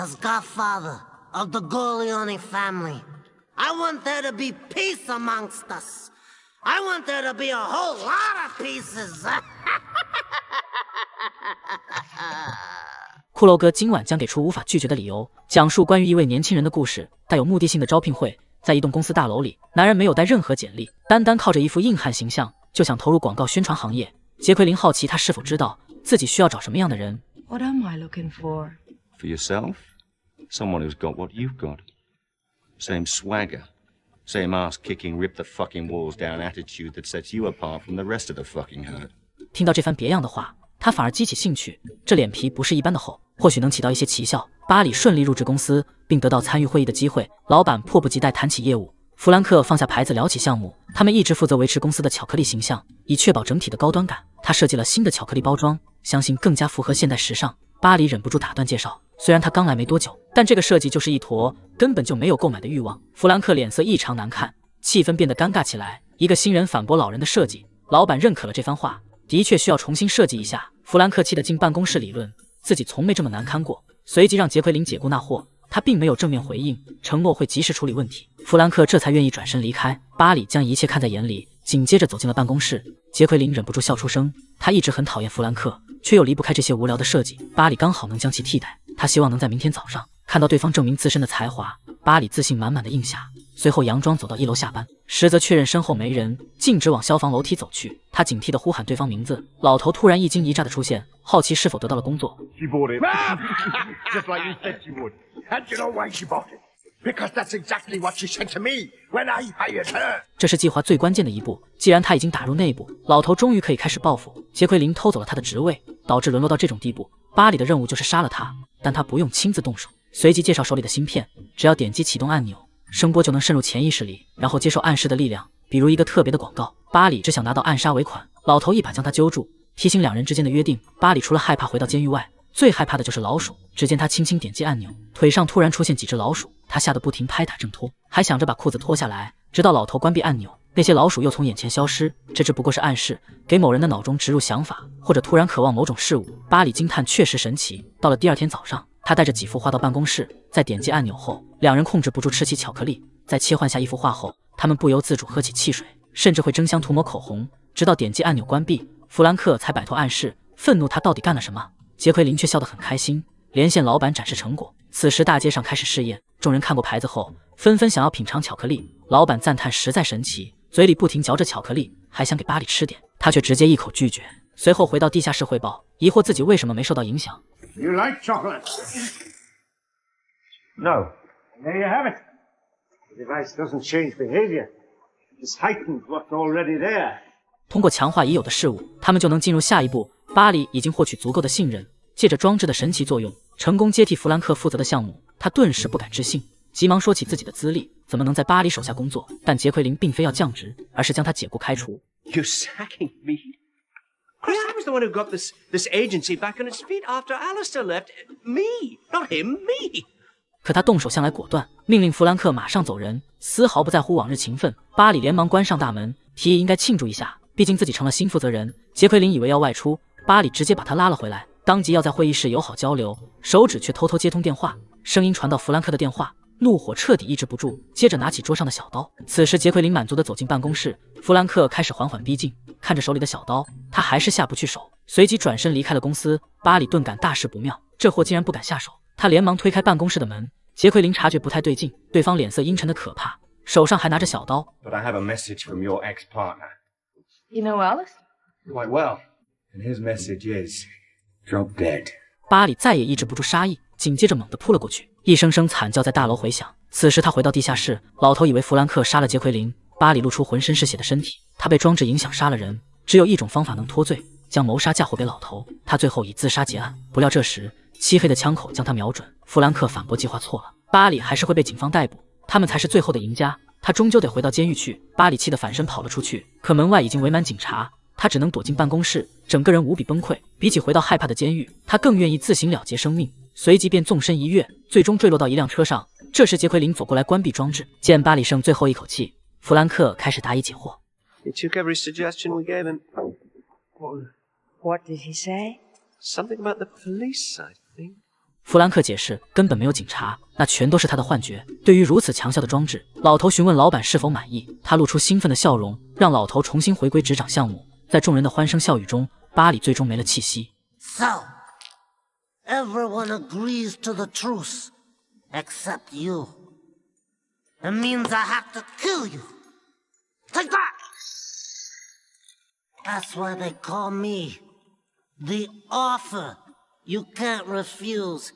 as godfather of the Gorleone family. I want there to be peace amongst us. I want there to be a whole lot of pieces. 骷髅哥今晚将给出无法拒绝的理由，讲述关于一位年轻人的故事。带有目的性的招聘会在一栋公司大楼里，男人没有带任何简历，单单靠着一副硬汉形象就想投入广告宣传行业。杰奎琳好奇他是否知道自己需要找什么样的人。What am I looking for? For yourself? someone who's got what you've got, same swagger, same ass kicking, rip the fucking walls down attitude that sets you apart from the rest of the fucking herd. 听到这番别样的话，他反而激起兴趣。这脸皮不是一般的厚，或许能起到一些奇效。巴里顺利入职公司，并得到参与会议的机会。老板迫不及待谈起业务，弗兰克放下牌子聊起项目。他们一直负责维持公司的巧克力形象，以确保整体的高端感。他设计了新的巧克力包装，相信更加符合现代时尚。巴里忍不住打断介绍。虽然他刚来没多久，但这个设计就是一坨，根本就没有购买的欲望。弗兰克脸色异常难看，气氛变得尴尬起来。一个新人反驳老人的设计，老板认可了这番话，的确需要重新设计一下。弗兰克气得进办公室理论，自己从没这么难堪过，随即让杰奎琳解雇那货。他并没有正面回应，承诺会及时处理问题。弗兰克这才愿意转身离开。巴里将一切看在眼里，紧接着走进了办公室。杰奎琳忍不住笑出声，他一直很讨厌弗兰克，却又离不开这些无聊的设计。巴里刚好能将其替代。他希望能在明天早上看到对方证明自身的才华。巴里自信满满的应下，随后佯装走到一楼下班，实则确认身后没人，径直往消防楼梯走去。他警惕的呼喊对方名字，老头突然一惊一乍的出现，好奇是否得到了工作。这是计划最关键的一步，既然他已经打入内部，老头终于可以开始报复。杰奎琳偷走了他的职位。导致沦落到这种地步，巴里的任务就是杀了他，但他不用亲自动手。随即介绍手里的芯片，只要点击启动按钮，声波就能渗入潜意识里，然后接受暗示的力量，比如一个特别的广告。巴里只想拿到暗杀尾款。老头一把将他揪住，提醒两人之间的约定。巴里除了害怕回到监狱外，最害怕的就是老鼠。只见他轻轻点击按钮，腿上突然出现几只老鼠，他吓得不停拍打挣脱，还想着把裤子脱下来，直到老头关闭按钮。那些老鼠又从眼前消失，这只不过是暗示给某人的脑中植入想法，或者突然渴望某种事物。巴里惊叹，确实神奇。到了第二天早上，他带着几幅画到办公室，在点击按钮后，两人控制不住吃起巧克力。在切换下一幅画后，他们不由自主喝起汽水，甚至会争相涂抹口红，直到点击按钮关闭，弗兰克才摆脱暗示。愤怒，他到底干了什么？杰奎琳却笑得很开心，连线老板展示成果。此时大街上开始试验，众人看过牌子后，纷纷想要品尝巧克力。老板赞叹，实在神奇。嘴里不停嚼着巧克力，还想给巴里吃点，他却直接一口拒绝。随后回到地下室汇报，疑惑自己为什么没受到影响。通过强化已有的事物，他们就能进入下一步。巴里已经获取足够的信任，借着装置的神奇作用，成功接替弗兰克负责的项目。他顿时不敢置信，急忙说起自己的资历。怎么能在巴里手下工作？但杰奎琳并非要降职，而是将他解雇开除。You're sacking me. Chris. I was the one who got this this agency back on its feet after Alistair left. Me, not him. Me. 可他动手向来果断，命令弗兰克马上走人，丝毫不在乎往日情分。巴里连忙关上大门，提议应该庆祝一下，毕竟自己成了新负责人。杰奎琳以为要外出，巴里直接把他拉了回来，当即要在会议室友好交流，手指却偷偷接通电话，声音传到弗兰克的电话。怒火彻底抑制不住接着拿起桌上的小刀此时杰奎琳满足的走进办公室弗兰克开始缓缓逼近看着手里的小刀他还是下不去手随即转身离开了公司巴里顿感大事不妙这货竟然不敢下手他连忙推开办公室的门杰奎琳察觉不太对劲对方脸色阴沉的可怕手上还拿着小刀 but i have a message from your ex partner you know alice quite well and his message is drop dead 巴里再也抑制不住杀意紧接着猛地扑了过去一声声惨叫在大楼回响。此时他回到地下室，老头以为弗兰克杀了杰奎琳。巴里露出浑身是血的身体，他被装置影响杀了人。只有一种方法能脱罪，将谋杀嫁祸给老头。他最后以自杀结案。不料这时，漆黑的枪口将他瞄准。弗兰克反驳：“计划错了，巴里还是会被警方逮捕，他们才是最后的赢家。他终究得回到监狱去。”巴里气得反身跑了出去，可门外已经围满警察，他只能躲进办公室，整个人无比崩溃。比起回到害怕的监狱，他更愿意自行了结生命。随即便纵身一跃，最终坠落到一辆车上。这时，杰奎琳走过来关闭装置。见巴里剩最后一口气，弗兰克开始答疑解惑。Took every suggestion we gave him. What did he say? Something about the police, I think. 弗兰克解释，根本没有警察，那全都是他的幻觉。对于如此强效的装置，老头询问老板是否满意。他露出兴奋的笑容，让老头重新回归执掌项目。在众人的欢声笑语中，巴里最终没了气息。So. Everyone agrees to the truce, except you. It means I have to kill you. Take that! That's why they call me the offer. You can't refuse.